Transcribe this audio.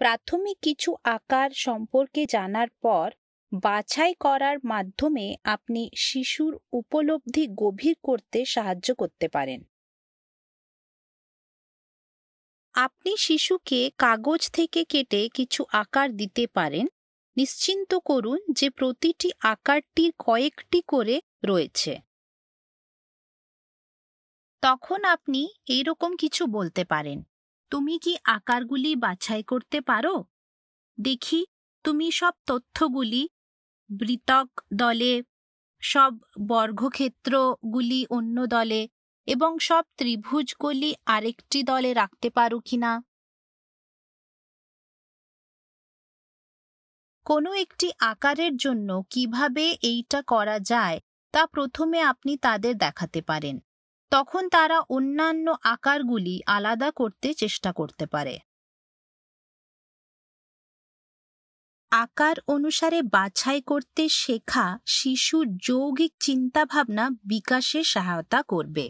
প্রাথমিক কিছু আকার সম্পর্কে জানার পর বাছাই করার মাধ্যমে আপনি শিশুর উপলব্ধি গভীর করতে সাহায্য করতে পারেন আপনি শিশুকে কাগজ থেকে কেটে কিছু আকার দিতে পারেন নিশ্চিন্ত করুন যে প্রতিটি আকারটির কয়েকটি করে রয়েছে তখন আপনি এইরকম কিছু বলতে পারেন তুমি কি আকারগুলি বাছাই করতে পারো দেখি তুমি সব তথ্যগুলি বৃতক দলে সব বর্গক্ষেত্রগুলি অন্য দলে এবং সব ত্রিভুজগুলি আরেকটি দলে রাখতে পারো কিনা কোনো একটি আকারের জন্য কিভাবে এইটা করা যায় তা প্রথমে আপনি তাদের দেখাতে পারেন তখন তারা অন্যান্য আকারগুলি আলাদা করতে চেষ্টা করতে পারে আকার অনুসারে বাছাই করতে শেখা শিশুর যৌগিক চিন্তাভাবনা বিকাশে সহায়তা করবে